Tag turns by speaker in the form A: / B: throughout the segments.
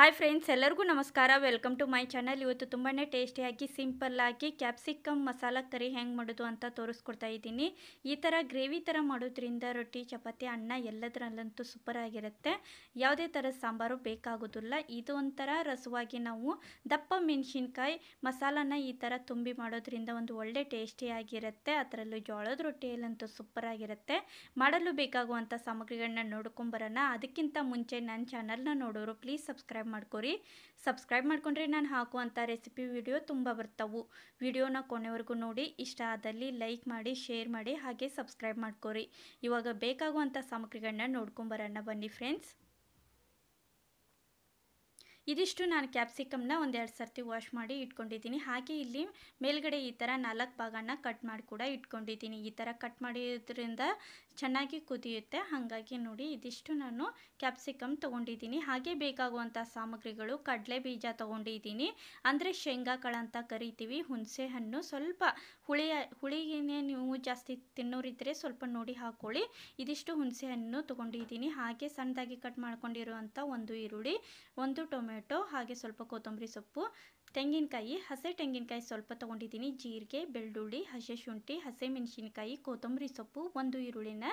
A: hi friends ಎಲ್ಲರಿಗೂ ನಮಸ್ಕಾರ welcome to my channel ಇವತ್ತು ತುಂಬಾ ಟೇಸ್ಟಿಯಾಗಿ ಸಿಂಪಲ್ಲಾಗಿ ಕ್ಯಾಪ್ಸಿಕಮ್ ಮಸಾಲ ಕರಿ ಹೆಂಗೆ ಮಾಡೋದು ಅಂತ ತೋರಿಸ್ಕೊಡ್ತಾ ಇದ್ದೀನಿ ಈ ಥರ ಗ್ರೇವಿ ಥರ ಮಾಡೋದ್ರಿಂದ ರೊಟ್ಟಿ ಚಪಾತಿ ಅನ್ನ ಎಲ್ಲದರಲ್ಲಂತೂ ಸೂಪರ್ ಆಗಿರುತ್ತೆ ಯಾವುದೇ ಥರ ಸಾಂಬಾರು ಬೇಕಾಗೋದಿಲ್ಲ ಇದು ಒಂಥರ ರಸವಾಗಿ ನಾವು ದಪ್ಪ ಮೆಣಸಿನ್ಕಾಯಿ ಮಸಾಲಾನ ಈ ಥರ ತುಂಬಿ ಮಾಡೋದ್ರಿಂದ ಒಂದು ಒಳ್ಳೆ ಟೇಸ್ಟಿಯಾಗಿರುತ್ತೆ ಅದರಲ್ಲೂ ಜೋಳದ ರೊಟ್ಟಿಯಲ್ಲಂತೂ ಸೂಪರ್ ಆಗಿರುತ್ತೆ ಮಾಡಲು ಬೇಕಾಗುವಂಥ ಸಾಮಗ್ರಿಗಳನ್ನ ನೋಡ್ಕೊಂಬರೋಣ ಅದಕ್ಕಿಂತ ಮುಂಚೆ ನನ್ನ ಚಾನಲ್ನ ನೋಡೋರು ಪ್ಲೀಸ್ ಸಬ್ಸ್ಕ್ರೈಬ್ ಮಾಡ್ಕೊರಿ ಸಬ್ಸ್ಕ್ರೈಬ್ ಮಾಡ್ಕೊಂಡ್ರೆ ನಾನು ಹಾಕುವಂಥ ರೆಸಿಪಿ ವಿಡಿಯೋ ತುಂಬ ಬರ್ತವು ವಿಡಿಯೋನ ಕೊನೆವರೆಗೂ ನೋಡಿ ಇಷ್ಟ ಆದಲ್ಲಿ ಲೈಕ್ ಮಾಡಿ ಶೇರ್ ಮಾಡಿ ಹಾಗೆ ಸಬ್ಸ್ಕ್ರೈಬ್ ಮಾಡ್ಕೊರಿ ಇವಾಗ ಬೇಕಾಗುವಂಥ ಸಾಮಗ್ರಿಗಳನ್ನ ನೋಡ್ಕೊಂಬರೋಣ ಬನ್ನಿ ಫ್ರೆಂಡ್ಸ್ ಇದಿಷ್ಟು ನಾನು ಕ್ಯಾಪ್ಸಿಕಮ್ನ ಒಂದೆರಡು ಸರ್ತಿ ವಾಶ್ ಮಾಡಿ ಇಟ್ಕೊಂಡಿದ್ದೀನಿ ಹಾಗೆ ಇಲ್ಲಿ ಮೇಲ್ಗಡೆ ಈ ಥರ ನಾಲ್ಕು ಭಾಗನ ಕಟ್ ಮಾಡಿ ಕೂಡ ಇಟ್ಕೊಂಡಿದ್ದೀನಿ ಈ ಥರ ಕಟ್ ಮಾಡಿದ್ರಿಂದ ಚೆನ್ನಾಗಿ ಕುದಿಯುತ್ತೆ ಹಾಗಾಗಿ ನೋಡಿ ಇದಿಷ್ಟು ನಾನು ಕ್ಯಾಪ್ಸಿಕಮ್ ತೊಗೊಂಡಿದ್ದೀನಿ ಹಾಗೆ ಬೇಕಾಗುವಂಥ ಸಾಮಗ್ರಿಗಳು ಕಡಲೆ ಬೀಜ ತೊಗೊಂಡಿದ್ದೀನಿ ಅಂದರೆ ಶೇಂಗಾ ಅಂತ ಕರಿತೀವಿ ಹುಣಸೆ ಹಣ್ಣು ಸ್ವಲ್ಪ ಹುಳಿಯ ಹುಳಿಗೆ ನೀವು ಜಾಸ್ತಿ ತಿನ್ನೋರಿದ್ದರೆ ಸ್ವಲ್ಪ ನೋಡಿ ಹಾಕ್ಕೊಳ್ಳಿ ಇದಿಷ್ಟು ಹುಣಸೆ ಹಣ್ಣು ತೊಗೊಂಡಿದ್ದೀನಿ ಹಾಗೆ ಸಣ್ಣದಾಗಿ ಕಟ್ ಮಾಡ್ಕೊಂಡಿರುವಂಥ ಒಂದು ಈರುಳ್ಳಿ ಒಂದು ಟೊಮೆಟೊ ಹಾಗೆ ಸ್ವಲ್ಪ ಕೊತ್ತಂಬರಿ ಸೊಪ್ಪು ತೆಂಗಿನಕಾಯಿ ಹಸೆ ತೆಂಗಿನಕಾಯಿ ಸ್ವಲ್ಪ ತೊಗೊಂಡಿದ್ದೀನಿ ಜೀರಿಗೆ ಬೆಳ್ಳುಳ್ಳಿ ಹಸಿ ಶುಂಠಿ ಹಸಿಮೆಣಸಿನಕಾಯಿ ಕೊತ್ತಂಬರಿ ಸೊಪ್ಪು ಒಂದು ಈರುಳ್ಳಿನ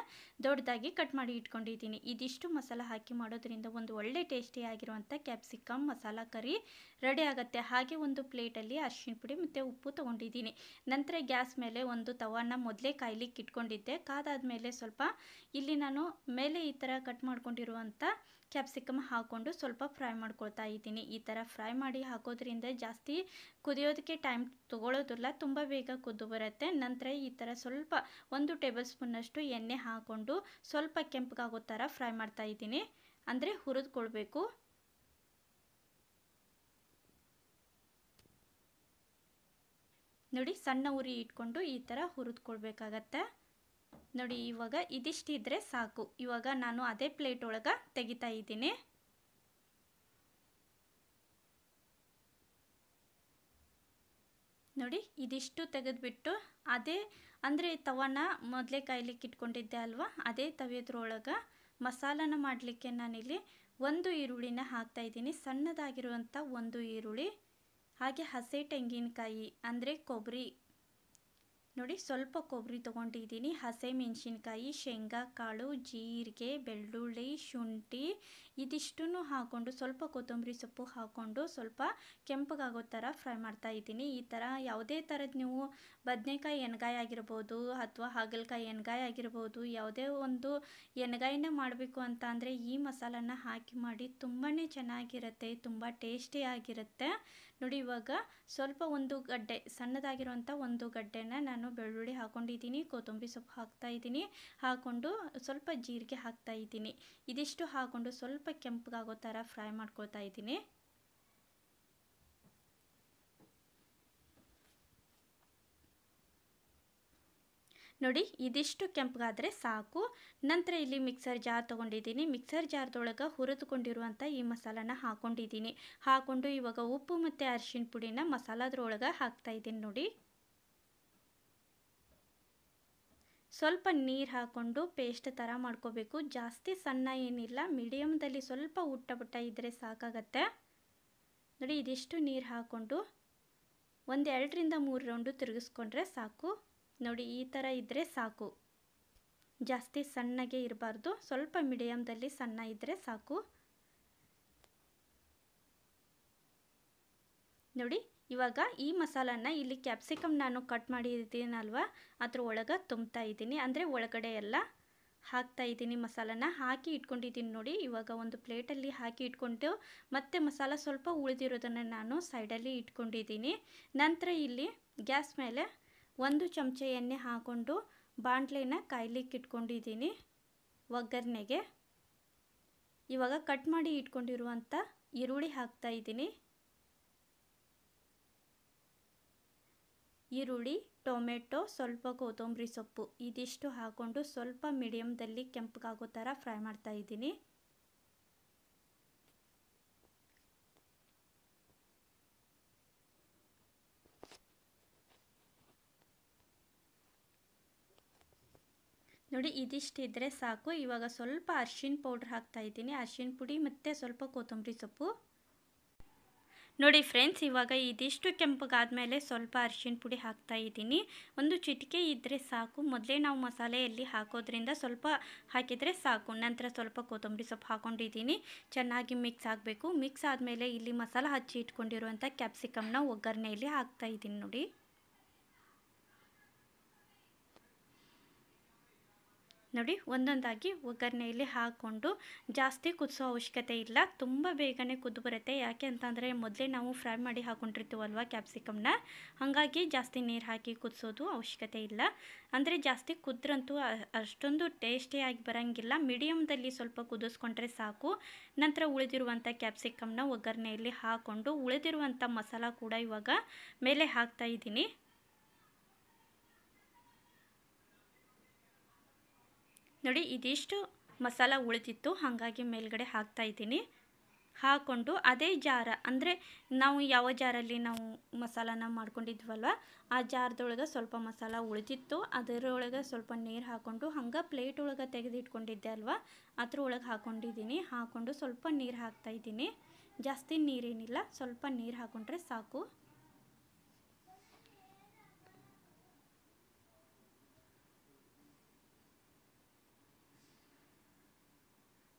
A: ದೊಡ್ಡದಾಗಿ ಕಟ್ ಮಾಡಿ ಇಟ್ಕೊಂಡಿದ್ದೀನಿ ಇದಿಷ್ಟು ಮಸಾಲ ಹಾಕಿ ಮಾಡೋದ್ರಿಂದ ಒಂದು ಒಳ್ಳೆ ಟೇಸ್ಟಿಯಾಗಿರುವಂಥ ಕ್ಯಾಪ್ಸಿಕಮ್ ಮಸಾಲ ಕರಿ ರೆಡಿ ಆಗುತ್ತೆ ಹಾಗೆ ಒಂದು ಪ್ಲೇಟಲ್ಲಿ ಅರ್ಶಿನ ಪುಡಿ ಮತ್ತು ಉಪ್ಪು ತೊಗೊಂಡಿದ್ದೀನಿ ನಂತರ ಗ್ಯಾಸ್ ಮೇಲೆ ಒಂದು ತವಾನ ಮೊದಲೇ ಕಾಯ್ಲಿಕ್ಕೆ ಇಟ್ಕೊಂಡಿದ್ದೆ ಕಾದಾದ ಮೇಲೆ ಸ್ವಲ್ಪ ಇಲ್ಲಿ ನಾನು ಮೇಲೆ ಈ ಥರ ಕಟ್ ಮಾಡ್ಕೊಂಡಿರುವಂಥ ಕ್ಯಾಪ್ಸಿಕಮ್ ಹಾಕ್ಕೊಂಡು ಸ್ವಲ್ಪ ಫ್ರೈ ಮಾಡ್ಕೊಳ್ತಾ ಇದ್ದೀನಿ ಈ ಥರ ಫ್ರೈ ಮಾಡಿ ಹಾಕೋದ್ರಿಂದ ಜಾಸ್ತಿ ಕುದಿಯೋದಕ್ಕೆ ಟೈಮ್ ತೊಗೊಳೋದಿಲ್ಲ ತುಂಬ ಬೇಗ ಕುದ್ದು ಬರುತ್ತೆ ನಂತರ ಈ ಥರ ಸ್ವಲ್ಪ ಒಂದು ಟೇಬಲ್ ಸ್ಪೂನಷ್ಟು ಎಣ್ಣೆ ಹಾಕ್ಕೊಂಡು ಸ್ವಲ್ಪ ಕೆಂಪಗಾಗೋ ಥರ ಫ್ರೈ ಮಾಡ್ತಾ ಇದ್ದೀನಿ ಅಂದರೆ ಹುರಿದ್ಕೊಳ್ಬೇಕು ನೋಡಿ ಸಣ್ಣ ಉರಿ ಇಟ್ಕೊಂಡು ಈ ಥರ ಹುರಿದ್ಕೊಳ್ಬೇಕಾಗತ್ತೆ ನೋಡಿ ಇವಾಗ ಇದಿಷ್ಟಿದ್ರೆ ಸಾಕು ಇವಾಗ ನಾನು ಅದೇ ಪ್ಲೇಟ್ ಒಳಗೆ ತೆಗಿತಾ ಇದ್ದೀನಿ ನೋಡಿ ಇದಿಷ್ಟು ತೆಗೆದುಬಿಟ್ಟು ಅದೇ ಅಂದರೆ ತವನ ಮೊದಲೇ ಕಾಯ್ಲಿಕ್ಕೆ ಇಟ್ಕೊಂಡಿದ್ದೆ ಅಲ್ವಾ ಅದೇ ತವಿಯದ್ರೊಳಗೆ ಮಸಾಲನ ಮಾಡಲಿಕ್ಕೆ ನಾನಿಲ್ಲಿ ಒಂದು ಈರುಳ್ಳಿನ ಹಾಕ್ತಾ ಇದ್ದೀನಿ ಸಣ್ಣದಾಗಿರುವಂಥ ಒಂದು ಈರುಳ್ಳಿ ಹಾಗೆ ಹಸಿ ತೆಂಗಿನಕಾಯಿ ಅಂದರೆ ಕೊಬ್ಬರಿ ನೋಡಿ ಸ್ವಲ್ಪ ಕೊಬ್ಬರಿ ತೊಗೊಂಡಿದ್ದೀನಿ ಹಸಿಮೆಣ್ಸಿನ್ಕಾಯಿ ಶೇಂಗಾ ಕಾಳು ಜೀರಿಗೆ ಬೆಳ್ಳುಳ್ಳಿ ಶುಂಠಿ ಇದಿಷ್ಟನ್ನು ಹಾಕ್ಕೊಂಡು ಸ್ವಲ್ಪ ಕೊತ್ತಂಬರಿ ಸೊಪ್ಪು ಹಾಕ್ಕೊಂಡು ಸ್ವಲ್ಪ ಕೆಂಪಗಾಗೋ ಥರ ಫ್ರೈ ಮಾಡ್ತಾ ಇದ್ದೀನಿ ಈ ಥರ ಯಾವುದೇ ಥರದ ನೀವು ಬದನೆಕಾಯಿ ಎಣ್ಗಾಯಿ ಆಗಿರ್ಬೋದು ಅಥವಾ ಹಾಗಲಕಾಯಿ ಎಣ್ಗಾಯಿ ಆಗಿರ್ಬೋದು ಯಾವುದೇ ಒಂದು ಎಣ್ಗಾಯಿನ ಮಾಡಬೇಕು ಅಂತ ಅಂದರೆ ಈ ಮಸಾಲನ ಹಾಕಿ ಮಾಡಿ ತುಂಬಾ ಚೆನ್ನಾಗಿರುತ್ತೆ ತುಂಬ ಟೇಸ್ಟಿಯಾಗಿರುತ್ತೆ ನೋಡಿ ಇವಾಗ ಸ್ವಲ್ಪ ಒಂದು ಗಡ್ಡೆ ಸಣ್ಣದಾಗಿರುವಂಥ ಒಂದು ಗಡ್ಡೆನ ನಾನು ಬೆಳ್ಳುಳ್ಳಿ ಹಾಕೊಂಡಿದ್ದೀನಿ ಕೊತ್ತಂಬರಿ ಸೊಪ್ಪು ಹಾಕ್ತಾ ಇದ್ದೀನಿ ಹಾಕ್ಕೊಂಡು ಸ್ವಲ್ಪ ಜೀರಿಗೆ ಹಾಕ್ತಾ ಇದ್ದೀನಿ ಇದಿಷ್ಟು ಹಾಕ್ಕೊಂಡು ಸ್ವಲ್ಪ ಕೆಂಪಗಾಗೋ ಥರ ಫ್ರೈ ಮಾಡ್ಕೊಳ್ತಾ ಇದ್ದೀನಿ ನೋಡಿ ಇದಿಷ್ಟು ಕೆಂಪಗಾದರೆ ಸಾಕು ನಂತರ ಇಲ್ಲಿ ಮಿಕ್ಸರ್ ಜಾರ್ ತೊಗೊಂಡಿದ್ದೀನಿ ಮಿಕ್ಸರ್ ಜಾರ್ದೊಳಗೆ ಹುರಿದುಕೊಂಡಿರುವಂಥ ಈ ಮಸಾಲಾನ ಹಾಕೊಂಡಿದ್ದೀನಿ ಹಾಕೊಂಡು ಇವಾಗ ಉಪ್ಪು ಮತ್ತು ಅರಿಶಿನ ಪುಡಿನ ಮಸಾಲದ್ರೊಳಗೆ ಹಾಕ್ತಾ ಇದ್ದೀನಿ ನೋಡಿ ಸ್ವಲ್ಪ ನೀರು ಹಾಕ್ಕೊಂಡು ಪೇಸ್ಟ್ ಥರ ಮಾಡ್ಕೋಬೇಕು ಜಾಸ್ತಿ ಸಣ್ಣ ಏನಿಲ್ಲ ಮೀಡಿಯಮ್ದಲ್ಲಿ ಸ್ವಲ್ಪ ಊಟ ಬುಟ್ಟ ಇದ್ದರೆ ಸಾಕಾಗತ್ತೆ ನೋಡಿ ಇದಿಷ್ಟು ನೀರು ಹಾಕ್ಕೊಂಡು ಒಂದೆರಡರಿಂದ ಮೂರು ರೌಂಡು ತಿರುಗಿಸ್ಕೊಂಡ್ರೆ ಸಾಕು ನೋಡಿ ಈ ಥರ ಇದ್ದರೆ ಸಾಕು ಜಾಸ್ತಿ ಸಣ್ಣಗೆ ಇರಬಾರ್ದು ಸ್ವಲ್ಪ ಮೀಡಿಯಮ್ದಲ್ಲಿ ಸಣ್ಣ ಇದ್ದರೆ ಸಾಕು ನೋಡಿ ಇವಾಗ ಈ ಮಸಾಲನ ಇಲ್ಲಿ ಕ್ಯಾಪ್ಸಿಕಮ್ ನಾನು ಕಟ್ ಮಾಡಿದ್ದೀನಲ್ವ ಅದ್ರ ಒಳಗೆ ತುಂಬ್ತಾ ಇದ್ದೀನಿ ಅಂದರೆ ಒಳಗಡೆ ಎಲ್ಲ ಹಾಕ್ತಾ ಇದ್ದೀನಿ ಮಸಾಲನ ಹಾಕಿ ಇಟ್ಕೊಂಡಿದ್ದೀನಿ ನೋಡಿ ಇವಾಗ ಒಂದು ಪ್ಲೇಟಲ್ಲಿ ಹಾಕಿ ಇಟ್ಕೊಂಡು ಮತ್ತೆ ಮಸಾಲ ಸ್ವಲ್ಪ ಉಳಿದಿರೋದನ್ನು ನಾನು ಸೈಡಲ್ಲಿ ಇಟ್ಕೊಂಡಿದ್ದೀನಿ ನಂತರ ಇಲ್ಲಿ ಗ್ಯಾಸ್ ಮೇಲೆ ಒಂದು ಚಮಚ ಎಣ್ಣೆ ಹಾಕ್ಕೊಂಡು ಬಾಣಲೆನ ಕಾಯ್ಲಿಕ್ಕೆ ಇಟ್ಕೊಂಡಿದ್ದೀನಿ ಒಗ್ಗರಣೆಗೆ ಇವಾಗ ಕಟ್ ಮಾಡಿ ಇಟ್ಕೊಂಡಿರುವಂಥ ಈರುಳ್ಳಿ ಹಾಕ್ತಾ ಇದ್ದೀನಿ ಈರುಳ್ಳಿ ಟೊಮೆಟೊ ಸ್ವಲ್ಪ ಕೊತ್ತಂಬರಿ ಸೊಪ್ಪು ಇದಿಷ್ಟು ಹಾಕ್ಕೊಂಡು ಸ್ವಲ್ಪ ಮೀಡಿಯಮ್ದಲ್ಲಿ ಕೆಂಪಗಾಗೋ ಥರ ಫ್ರೈ ಮಾಡ್ತಾ ನೋಡಿ ಇದ್ದರೆ ಸಾಕು ಇವಾಗ ಸ್ವಲ್ಪ ಅರ್ಶಿನ ಪೌಡ್ರ್ ಹಾಕ್ತಾಯಿದ್ದೀನಿ ಅರ್ಶಿನ ಪುಡಿ ಮತ್ತು ಸ್ವಲ್ಪ ಕೊತ್ತಂಬರಿ ಸೊಪ್ಪು ನೋಡಿ ಫ್ರೆಂಡ್ಸ್ ಇವಾಗ ಇದಿಷ್ಟು ಕೆಂಪಗಾದ್ಮೇಲೆ ಸ್ವಲ್ಪ ಅರ್ಶಿನ ಪುಡಿ ಹಾಕ್ತಾ ಇದ್ದೀನಿ ಒಂದು ಚಿಟಿಕೆ ಇದ್ದರೆ ಸಾಕು ಮೊದಲೇ ನಾವು ಮಸಾಲೆಯಲ್ಲಿ ಹಾಕೋದ್ರಿಂದ ಸ್ವಲ್ಪ ಹಾಕಿದರೆ ಸಾಕು ನಂತರ ಸ್ವಲ್ಪ ಕೊತ್ತಂಬರಿ ಸೊಪ್ಪು ಹಾಕ್ಕೊಂಡಿದ್ದೀನಿ ಚೆನ್ನಾಗಿ ಮಿಕ್ಸ್ ಆಗಬೇಕು ಮಿಕ್ಸ್ ಆದಮೇಲೆ ಇಲ್ಲಿ ಮಸಾಲೆ ಹಚ್ಚಿ ಇಟ್ಕೊಂಡಿರುವಂಥ ಕ್ಯಾಪ್ಸಿಕಮ್ನ ಒಗ್ಗರಣೆಯಲ್ಲಿ ಹಾಕ್ತಾ ಇದ್ದೀನಿ ನೋಡಿ ನೋಡಿ ಒಂದೊಂದಾಗಿ ಒಗ್ಗರಣೆಯಲ್ಲಿ ಹಾಕ್ಕೊಂಡು ಜಾಸ್ತಿ ಕುದಿಸೋ ಅವಶ್ಯಕತೆ ಇಲ್ಲ ತುಂಬ ಬೇಗನೆ ಕುದ್ದು ಬರುತ್ತೆ ಯಾಕೆ ಅಂತಂದರೆ ಮೊದಲೇ ನಾವು ಫ್ರೈ ಮಾಡಿ ಹಾಕ್ಕೊಂಡಿರ್ತೀವಲ್ವ ಕ್ಯಾಪ್ಸಿಕಮ್ನ ಹಾಗಾಗಿ ಜಾಸ್ತಿ ನೀರು ಹಾಕಿ ಕುದಿಸೋದು ಅವಶ್ಯಕತೆ ಇಲ್ಲ ಅಂದರೆ ಜಾಸ್ತಿ ಕುದ್ರಂತೂ ಅಷ್ಟೊಂದು ಟೇಸ್ಟಿಯಾಗಿ ಬರೋಂಗಿಲ್ಲ ಮೀಡಿಯಮ್ದಲ್ಲಿ ಸ್ವಲ್ಪ ಕುದಿಸ್ಕೊಂಡ್ರೆ ಸಾಕು ನಂತರ ಉಳಿದಿರುವಂಥ ಕ್ಯಾಪ್ಸಿಕಮ್ನ ಒಗ್ಗರಣೆಯಲ್ಲಿ ಹಾಕ್ಕೊಂಡು ಉಳಿದಿರುವಂಥ ಮಸಾಲ ಕೂಡ ಇವಾಗ ಮೇಲೆ ಹಾಕ್ತಾ ಇದ್ದೀನಿ ನೋಡಿ ಇದಿಷ್ಟು ಮಸಾಲ ಉಳಿದಿತ್ತು ಹಾಗಾಗಿ ಮೇಲ್ಗಡೆ ಹಾಕ್ತಾ ಇದ್ದೀನಿ ಹಾಕ್ಕೊಂಡು ಅದೇ ಜಾರ ಅಂದರೆ ನಾವು ಯಾವ ಜಾರಲ್ಲಿ ನಾವು ಮಸಾಲಾನ ಮಾಡ್ಕೊಂಡಿದ್ವಲ್ವ ಆ ಜಾರದೊಳಗೆ ಸ್ವಲ್ಪ ಮಸಾಲ ಉಳಿತಿತ್ತು ಅದರೊಳಗೆ ಸ್ವಲ್ಪ ನೀರು ಹಾಕ್ಕೊಂಡು ಹಂಗೆ ಪ್ಲೇಟ್ ಒಳಗೆ ತೆಗೆದಿಟ್ಕೊಂಡಿದ್ದೆ ಅಲ್ವಾ ಅದ್ರ ಒಳಗೆ ಹಾಕ್ಕೊಂಡಿದ್ದೀನಿ ಹಾಕ್ಕೊಂಡು ಸ್ವಲ್ಪ ನೀರು ಹಾಕ್ತಾಯಿದ್ದೀನಿ ಜಾಸ್ತಿ ನೀರೇನಿಲ್ಲ ಸ್ವಲ್ಪ ನೀರು ಹಾಕ್ಕೊಂಡ್ರೆ ಸಾಕು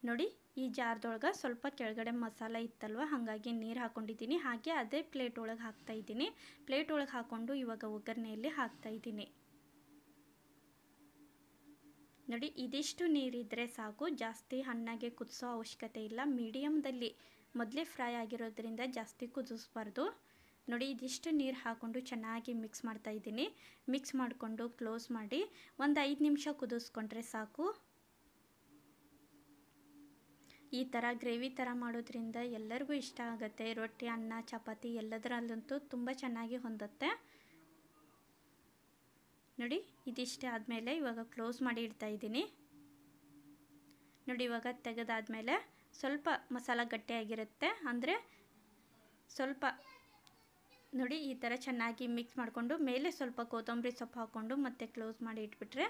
A: ನೋಡಿ ಈ ಜಾರ್ದೊಳಗೆ ಸ್ವಲ್ಪ ಕೆಳಗಡೆ ಮಸಾಲೆ ಇತ್ತಲ್ವ ಹಾಗಾಗಿ ನೀರು ಹಾಕ್ಕೊಂಡಿದ್ದೀನಿ ಹಾಗೆ ಅದೇ ಪ್ಲೇಟ್ ಒಳಗೆ ಇದ್ದೀನಿ ಪ್ಲೇಟ್ ಒಳಗೆ ಹಾಕ್ಕೊಂಡು ಇವಾಗ ಒಗ್ಗರಣೆಯಲ್ಲಿ ಇದ್ದೀನಿ ನೋಡಿ ಇದಿಷ್ಟು ನೀರಿದ್ದರೆ ಸಾಕು ಜಾಸ್ತಿ ಹಣ್ಣಾಗೆ ಕುದಿಸೋ ಅವಶ್ಯಕತೆ ಇಲ್ಲ ಮೀಡಿಯಮ್ದಲ್ಲಿ ಮೊದಲೇ ಫ್ರೈ ಆಗಿರೋದ್ರಿಂದ ಜಾಸ್ತಿ ಕುದಿಸ್ಬಾರ್ದು ನೋಡಿ ಇದಿಷ್ಟು ನೀರು ಹಾಕ್ಕೊಂಡು ಚೆನ್ನಾಗಿ ಮಿಕ್ಸ್ ಮಾಡ್ತಾಯಿದ್ದೀನಿ ಮಿಕ್ಸ್ ಮಾಡಿಕೊಂಡು ಕ್ಲೋಸ್ ಮಾಡಿ ಒಂದು ಐದು ನಿಮಿಷ ಕುದಿಸ್ಕೊಂಡ್ರೆ ಸಾಕು ಈ ಥರ ಗ್ರೇವಿ ಥರ ಮಾಡೋದ್ರಿಂದ ಎಲ್ಲರಿಗೂ ಇಷ್ಟ ಆಗುತ್ತೆ ರೊಟ್ಟಿ ಅನ್ನ ಚಪಾತಿ ಎಲ್ಲದರಲ್ಲಂತೂ ತುಂಬ ಚೆನ್ನಾಗಿ ಹೊಂದುತ್ತೆ ನೋಡಿ ಇದಿಷ್ಟೇ ಆದಮೇಲೆ ಇವಾಗ ಕ್ಲೋಸ್ ಮಾಡಿ ಇಡ್ತಾ ಇದ್ದೀನಿ ನೋಡಿ ಇವಾಗ ತೆಗೆದಾದಮೇಲೆ ಸ್ವಲ್ಪ ಮಸಾಲ ಗಟ್ಟಿಯಾಗಿರುತ್ತೆ ಅಂದರೆ ಸ್ವಲ್ಪ ನೋಡಿ ಈ ಥರ ಚೆನ್ನಾಗಿ ಮಿಕ್ಸ್ ಮಾಡಿಕೊಂಡು ಮೇಲೆ ಸ್ವಲ್ಪ ಕೊತ್ತಂಬರಿ ಸೊಪ್ಪು ಹಾಕ್ಕೊಂಡು ಮತ್ತೆ ಕ್ಲೋಸ್ ಮಾಡಿ ಇಟ್ಬಿಟ್ರೆ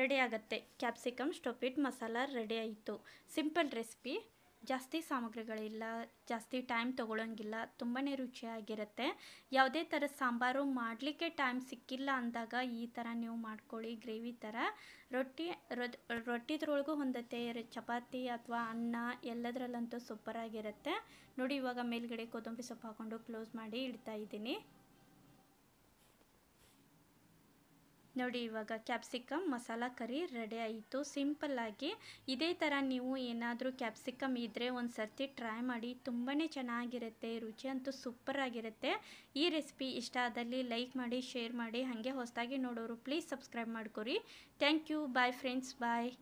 A: ರೆಡಿ ಆಗುತ್ತೆ ಕ್ಯಾಪ್ಸಿಕಮ್ ಸ್ಟೊಪಿಟ್ ಮಸಾಲ ರೆಡಿ ಆಯಿತು ಸಿಂಪಲ್ ರೆಸಿಪಿ ಜಾಸ್ತಿ ಸಾಮಗ್ರಿಗಳಿಲ್ಲ ಜಾಸ್ತಿ ಟೈಮ್ ತೊಗೊಳಂಗಿಲ್ಲ ತುಂಬಾ ರುಚಿಯಾಗಿರುತ್ತೆ ಯಾವುದೇ ಥರ ಸಾಂಬಾರು ಮಾಡಲಿಕ್ಕೆ ಟೈಮ್ ಸಿಕ್ಕಿಲ್ಲ ಅಂದಾಗ ಈ ಥರ ನೀವು ಮಾಡ್ಕೊಳ್ಳಿ ಗ್ರೇವಿ ಥರ ರೊಟ್ಟಿ ರೊಟ್ಟಿದ್ರೊಳಗೂ ಹೊಂದತ್ತೆ ಚಪಾತಿ ಅಥವಾ ಅನ್ನ ಎಲ್ಲದರಲ್ಲಂತೂ ಸೂಪರಾಗಿರುತ್ತೆ ನೋಡಿ ಇವಾಗ ಮೇಲ್ಗಡೆ ಕೊತ್ತಂಬರಿ ಸೊಪ್ಪು ಹಾಕ್ಕೊಂಡು ಕ್ಲೋಸ್ ಮಾಡಿ ಇಡ್ತಾ ಇದ್ದೀನಿ ನೋಡಿ ಇವಾಗ ಕ್ಯಾಪ್ಸಿಕಮ್ ಮಸಾಲ ಕರಿ ರೆಡಿ ಆಯಿತು ಸಿಂಪಲ್ಲಾಗಿ ಇದೇ ಥರ ನೀವು ಏನಾದರೂ ಕ್ಯಾಪ್ಸಿಕಮ್ ಇದ್ದರೆ ಒಂದು ಸರ್ತಿ ಟ್ರೈ ಮಾಡಿ ತುಂಬಾ ಚೆನ್ನಾಗಿರುತ್ತೆ ರುಚಿ ಅಂತೂ ಸೂಪರಾಗಿರುತ್ತೆ ಈ ರೆಸಿಪಿ ಇಷ್ಟ ಆದಲ್ಲಿ ಲೈಕ್ ಮಾಡಿ ಶೇರ್ ಮಾಡಿ ಹಾಗೆ ಹೊಸದಾಗಿ ನೋಡೋರು ಪ್ಲೀಸ್ ಸಬ್ಸ್ಕ್ರೈಬ್ ಮಾಡ್ಕೊರಿ thank you bye friends bye